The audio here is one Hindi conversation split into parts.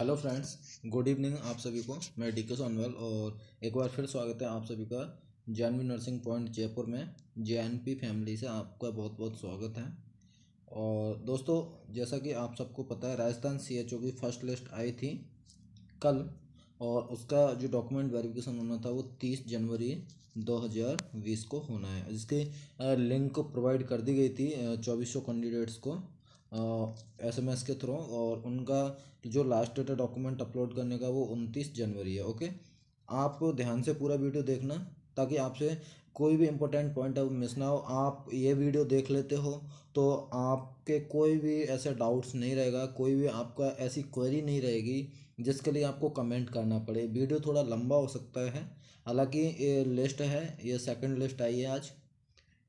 हेलो फ्रेंड्स गुड इवनिंग आप सभी को मैं डी के सोनवल और एक बार फिर स्वागत है आप सभी का जानवी नर्सिंग पॉइंट जयपुर में जे फैमिली से आपका बहुत बहुत स्वागत है और दोस्तों जैसा कि आप सबको पता है राजस्थान सी एच ओ की फ़र्स्ट लिस्ट आई थी कल और उसका जो डॉक्यूमेंट वेरिफिकेशन होना था वो तीस जनवरी 2020 को होना है जिसकी लिंक प्रोवाइड कर दी गई थी चौबीस कैंडिडेट्स को एस एम एस के थ्रू और उनका जो लास्ट डेट है डॉक्यूमेंट अपलोड करने का वो उनतीस जनवरी है ओके आप ध्यान से पूरा वीडियो देखना ताकि आपसे कोई भी इंपॉर्टेंट पॉइंट है वो मिस ना हो आप ये वीडियो देख लेते हो तो आपके कोई भी ऐसे डाउट्स नहीं रहेगा कोई भी आपका ऐसी क्वेरी नहीं रहेगी जिसके लिए आपको कमेंट करना पड़े वीडियो थोड़ा लंबा हो सकता है हालांकि ये लिस्ट है ये सेकंड लिस्ट आई है आज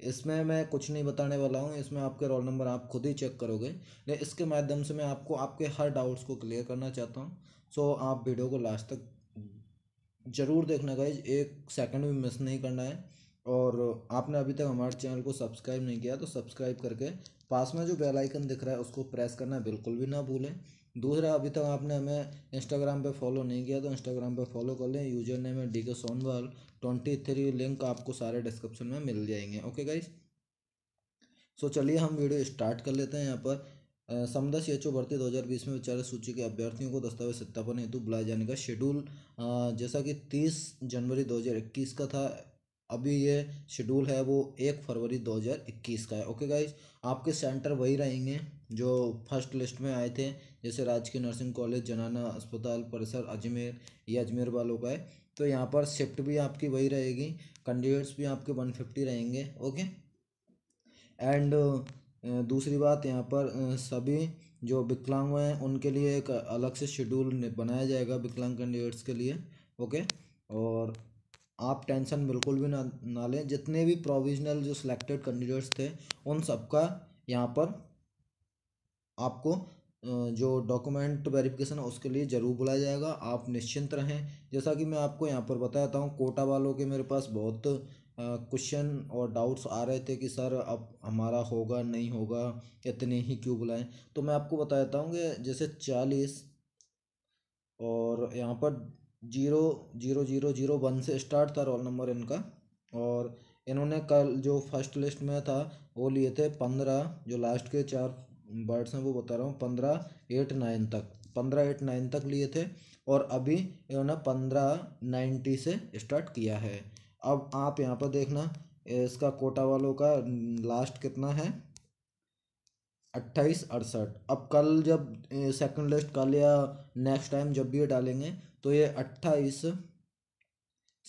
इसमें मैं कुछ नहीं बताने वाला हूँ इसमें आपके रोल नंबर आप खुद ही चेक करोगे इसके माध्यम से मैं आपको आपके हर डाउट्स को क्लियर करना चाहता हूँ सो आप वीडियो को लास्ट तक ज़रूर देखना गाइज एक सेकंड भी मिस नहीं करना है और आपने अभी तक हमारे चैनल को सब्सक्राइब नहीं किया तो सब्सक्राइब करके पास में जो बेल आइकन दिख रहा है उसको प्रेस करना बिल्कुल भी ना भूलें दूसरा अभी तक आपने हमें इंस्टाग्राम पे फॉलो नहीं किया तो इंस्टाग्राम पे फॉलो कर लें यूजर नेम है डी के सोनवाल ट्वेंटी थ्री लिंक आपको सारे डिस्क्रिप्शन में मिल जाएंगे ओके गाइस सो चलिए हम वीडियो स्टार्ट कर लेते हैं यहाँ पर समदा सी एच ओ भर्ती दो हज़ार बीस में विचार सूची के अभ्यर्थियों को दस्तावेज सत्यापन हेतु बुलाए जाने का शेड्यूल जैसा कि तीस जनवरी दो हज़ार इक्कीस का था अभी ये शेड्यूल है वो एक फरवरी 2021 का है ओके गाइज आपके सेंटर वही रहेंगे जो फर्स्ट लिस्ट में आए थे जैसे राजकीय नर्सिंग कॉलेज जनाना अस्पताल परिसर अजमेर ये अजमेर वालों का है तो यहाँ पर शिफ्ट भी आपकी वही रहेगी कैंडिडेट्स भी आपके वन फिफ्टी रहेंगे ओके एंड दूसरी बात यहाँ पर सभी जो विकलांग हैं उनके लिए एक अलग से शेड्यूल बनाया जाएगा विकलांग कैंडिडेट्स के लिए ओके और आप टेंशन बिल्कुल भी ना ना लें जितने भी प्रोविजनल जो सिलेक्टेड कैंडिडेट्स थे उन सबका यहाँ पर आपको जो डॉक्यूमेंट वेरिफिकेशन है उसके लिए ज़रूर बुलाया जाएगा आप निश्चिंत रहें जैसा कि मैं आपको यहाँ पर बताता हूँ कोटा वालों के मेरे पास बहुत क्वेश्चन और डाउट्स आ रहे थे कि सर अब हमारा होगा नहीं होगा इतने ही क्यों बुलाएं तो मैं आपको बताता हूँ कि जैसे चालीस और यहाँ पर zero zero zero zero one से स्टार्ट था रोल नंबर इनका और इन्होंने कल जो फर्स्ट लिस्ट में था वो लिए थे पंद्रह जो लास्ट के चार बर्ड्स हैं वो बता रहा हूँ पंद्रह एट नाइन तक पंद्रह एट नाइन तक लिए थे और अभी इन्होंने पंद्रह नाइन्टी से स्टार्ट किया है अब आप यहाँ पर देखना इसका कोटा वालों का लास्ट कितना है अट्ठाईस अड़सठ अब कल जब सेकंड लिस्ट कल या नेक्स्ट टाइम जब भी ये डालेंगे तो ये अट्ठाईस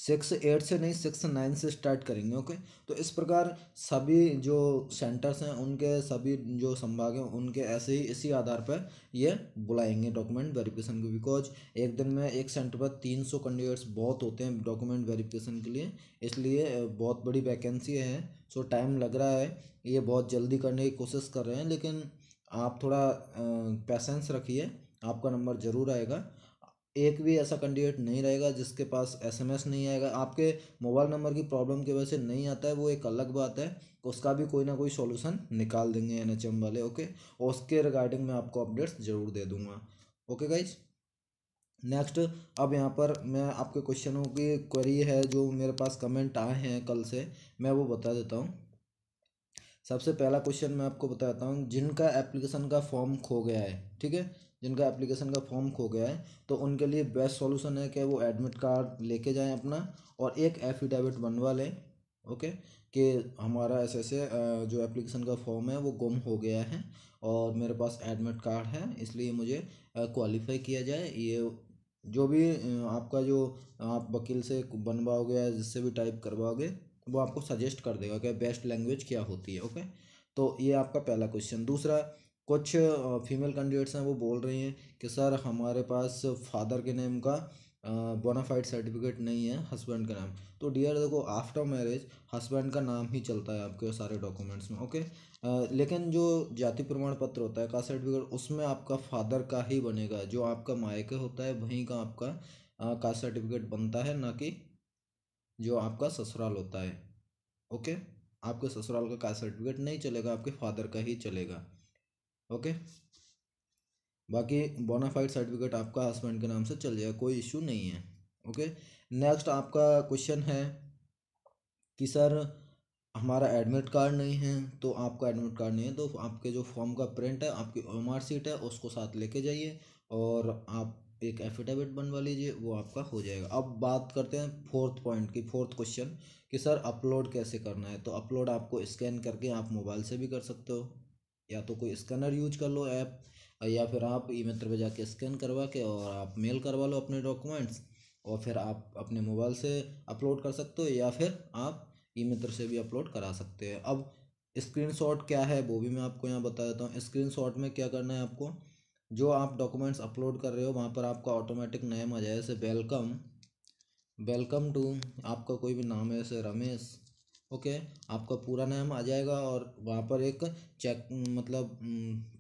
सिक्स एट से नहीं सिक्स नाइन से स्टार्ट करेंगे ओके तो इस प्रकार सभी जो सेंटर्स हैं उनके सभी जो संभाग हैं उनके ऐसे ही इसी आधार पर ये बुलाएंगे डॉक्यूमेंट वेरिफिकेशन को बिकॉज एक दिन में एक सेंटर पर तीन सौ कैंडिडेट्स बहुत होते हैं डॉक्यूमेंट वेरिफिकेशन के लिए इसलिए बहुत बड़ी वैकेंसी है सो टाइम लग रहा है ये बहुत जल्दी करने की कोशिश कर रहे हैं लेकिन आप थोड़ा पैसेंस रखिए आपका नंबर ज़रूर आएगा एक भी ऐसा कैंडिडेट नहीं रहेगा जिसके पास एसएमएस नहीं आएगा आपके मोबाइल नंबर की प्रॉब्लम की वजह से नहीं आता है वो एक अलग बात है उसका भी कोई ना कोई सॉल्यूशन निकाल देंगे एनएचएम वाले ओके और उसके रिगार्डिंग मैं आपको अपडेट्स ज़रूर दे दूंगा ओके गाइज नेक्स्ट अब यहाँ पर मैं आपके क्वेश्चनों की क्वेरी है जो मेरे पास कमेंट आए हैं कल से मैं वो बता देता हूँ सबसे पहला क्वेश्चन मैं आपको बताता हूँ जिनका एप्लीकेशन का फॉर्म खो गया है ठीक है जिनका एप्लीकेशन का फॉर्म खो गया है तो उनके लिए बेस्ट सॉल्यूशन है कि वो एडमिट कार्ड लेके जाएं अपना और एक एफिडेविट बनवा लें ओके कि हमारा ऐसे ऐसे जो एप्लीकेशन का फॉर्म है वो गुम हो गया है और मेरे पास एडमिट कार्ड है इसलिए मुझे क्वालिफाई किया जाए ये जो भी आपका जो आप वकील से बनवाओगे या जिससे भी टाइप करवाओगे वो आपको सजेस्ट कर देगा कि बेस्ट लैंग्वेज क्या होती है ओके तो ये आपका पहला क्वेश्चन दूसरा कुछ फीमेल कैंडिडेट्स हैं वो बोल रही हैं कि सर हमारे पास फादर के नेम का बोनाफाइड सर्टिफिकेट नहीं है हस्बैंड का नाम तो डियर देखो आफ्टर मैरिज हस्बैंड का नाम ही चलता है आपके सारे डॉक्यूमेंट्स में ओके आ, लेकिन जो जाति प्रमाण पत्र होता है कास्ट सर्टिफिकेट उसमें आपका फादर का ही बनेगा जो आपका मायके होता है वहीं का आपका कास्ट सर्टिफिकेट बनता है ना कि जो आपका ससुराल होता है ओके आपके ससुराल का कास्ट सर्टिफिकेट नहीं चलेगा आपके फादर का ही चलेगा ओके बाकी बोनाफाइड सर्टिफिकेट आपका हस्बैंड के नाम से चल जाएगा कोई इशू नहीं है ओके नेक्स्ट आपका क्वेश्चन है कि सर हमारा एडमिट कार्ड नहीं है तो आपका एडमिट कार्ड नहीं है तो आपके जो फॉर्म का प्रिंट है आपकी एम सीट है उसको साथ लेके जाइए और आप एक एफिडेविट बनवा लीजिए वो आपका हो जाएगा अब बात करते हैं फोर्थ पॉइंट की फोर्थ क्वेश्चन कि सर अपलोड कैसे करना है तो अपलोड आपको स्कैन करके आप मोबाइल से भी कर सकते हो या तो कोई स्कैनर यूज कर लो ऐप या फिर आप ई मित्र पर जाके स्कैन करवा के और आप मेल करवा लो अपने डॉक्यूमेंट्स और फिर आप अपने मोबाइल से अपलोड कर सकते हो या फिर आप ई मित्र से भी अपलोड करा सकते हैं अब स्क्रीनशॉट क्या है वो भी मैं आपको यहाँ बता देता हूँ स्क्रीनशॉट में क्या करना है आपको जो आप डॉक्यूमेंट्स अपलोड कर रहे हो वहाँ पर आपका ऑटोमेटिक नेम आ जाए जैसे वेलकम वेलकम टू आपका कोई भी नाम है जैसे रमेश ओके आपका पूरा नाम आ जाएगा और वहाँ पर एक चेक मतलब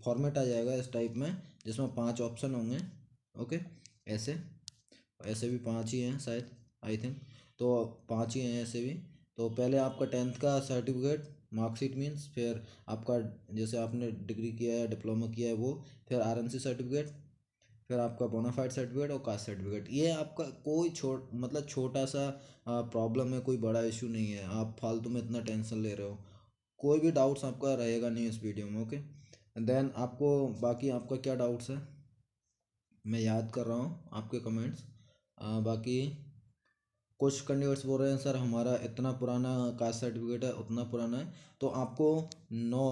फॉर्मेट आ जाएगा इस टाइप में जिसमें पांच ऑप्शन होंगे ओके ऐसे ऐसे भी पांच ही हैं शायद आई थिंक तो पांच ही हैं ऐसे भी तो पहले आपका टेंथ का सर्टिफिकेट मार्कशीट मीन्स फिर आपका जैसे आपने डिग्री किया है डिप्लोमा किया है वो फिर आरएनसी सर्टिफिकेट फिर आपका बोनाफाइड सर्टिफिकेट और कास्ट सर्टिफिकेट ये आपका कोई छोट मतलब छोटा सा प्रॉब्लम है कोई बड़ा इशू नहीं है आप फालतू में इतना टेंशन ले रहे हो कोई भी डाउट्स आपका रहेगा नहीं इस वीडियो में ओके देन आपको बाकी आपका क्या डाउट्स है मैं याद कर रहा हूँ आपके कमेंट्स आ, बाकी कुछ कैंडिडेट्स बोल रहे हैं सर हमारा इतना पुराना कास्ट सर्टिफिकेट है उतना पुराना है तो आपको नौ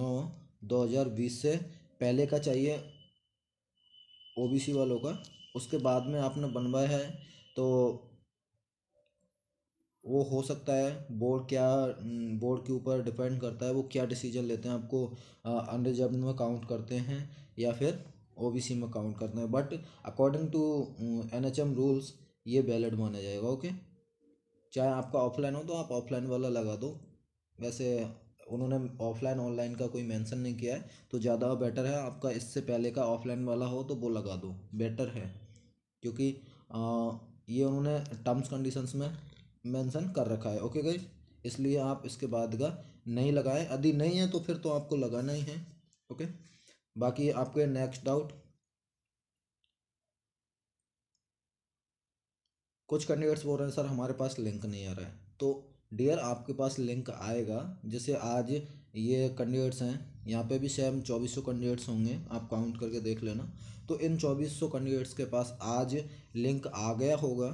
नौ दो हज़ार बीस से पहले का चाहिए ओबीसी वालों का उसके बाद में आपने बनवाया है तो वो हो सकता है बोर्ड क्या बोर्ड हम्म, के ऊपर डिपेंड करता है वो क्या डिसीजन लेते हैं आपको अनरिजर्व में काउंट करते हैं या फिर ओबीसी में काउंट करते हैं but according to NHM rules ये वैलिड माना जाएगा ओके चाहे आपका ऑफलाइन हो तो आप ऑफलाइन वाला लगा दो वैसे उन्होंने ऑफलाइन ऑनलाइन का कोई मेंशन नहीं किया है तो ज़्यादा बेटर है आपका इससे पहले का ऑफलाइन वाला हो तो वो लगा दो बेटर है क्योंकि ये उन्होंने टर्म्स कंडीशंस में मेंशन कर रखा है ओके गई इसलिए आप इसके बाद का नहीं लगाएं यदि नहीं है तो फिर तो आपको लगाना ही है ओके बाकी आपके नेक्स्ट डाउट कुछ कैंडिडेट्स बोल रहे हैं सर हमारे पास लिंक नहीं आ रहा है तो डियर आपके पास लिंक आएगा जैसे आज ये कैंडिडेट्स हैं यहाँ पे भी सेम चौबीस सौ कैंडिडेट्स होंगे आप काउंट करके देख लेना तो इन चौबीस सौ कैंडिडेट्स के पास आज लिंक आ गया होगा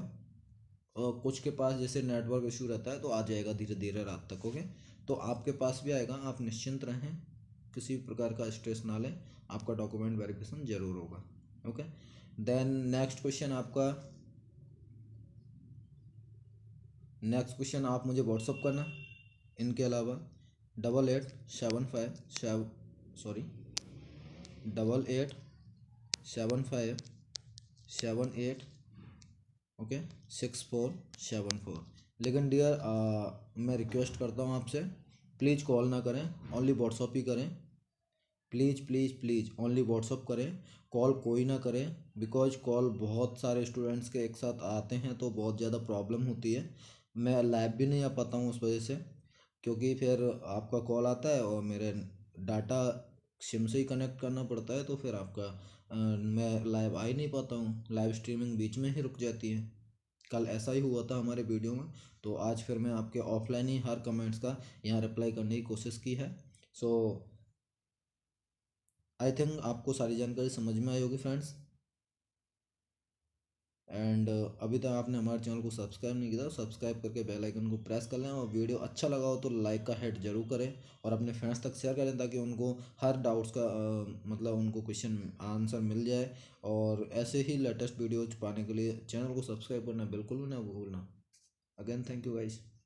और कुछ के पास जैसे नेटवर्क इशू रहता है तो आ जाएगा धीरे धीरे रात तक ओके तो आपके पास भी आएगा आप निश्चिंत रहें किसी भी प्रकार का स्ट्रेस ना लें आपका डॉक्यूमेंट वेरिफिकेशन ज़रूर होगा ओके देन नेक्स्ट क्वेश्चन आपका नेक्स्ट क्वेश्चन आप मुझे व्हाट्सअप करना इनके अलावा double eight seven five seven sorry double eight seven five seven eight okay six four seven four लेकिन डियर मैं रिक्वेस्ट करता हूँ आपसे प्लीज़ कॉल ना करें ओनली व्हाट्सअप ही करें please please please only WhatsApp करें कॉल कोई ना करें बिकॉज कॉल बहुत सारे स्टूडेंट्स के एक साथ आते हैं तो बहुत ज़्यादा प्रॉब्लम होती है मैं लाइव भी नहीं आ पाता हूँ उस वजह से क्योंकि फिर आपका कॉल आता है और मेरे डाटा सिम से ही कनेक्ट करना पड़ता है तो फिर आपका आ, मैं लाइव आ ही नहीं पाता हूँ लाइव स्ट्रीमिंग बीच में ही रुक जाती है कल ऐसा ही हुआ था हमारे वीडियो में तो आज फिर मैं आपके ऑफलाइन ही हर कमेंट्स का यहाँ रिप्लाई करने की कोशिश की है सो आई थिंक आपको सारी जानकारी समझ में आई होगी फ्रेंड्स एंड अभी तक आपने हमारे चैनल को सब्सक्राइब नहीं किया तो सब्सक्राइब करके बेल आइकन को प्रेस कर लें और वीडियो अच्छा लगा हो तो लाइक का हेड जरूर करें और अपने फ्रेंड्स तक शेयर करें ताकि उनको हर डाउट्स का आ, मतलब उनको क्वेश्चन आंसर मिल जाए और ऐसे ही लेटेस्ट वीडियोज पाने के लिए चैनल को सब्सक्राइब करना बिल्कुल भी ना भूलना अगेन थैंक यू गाइज़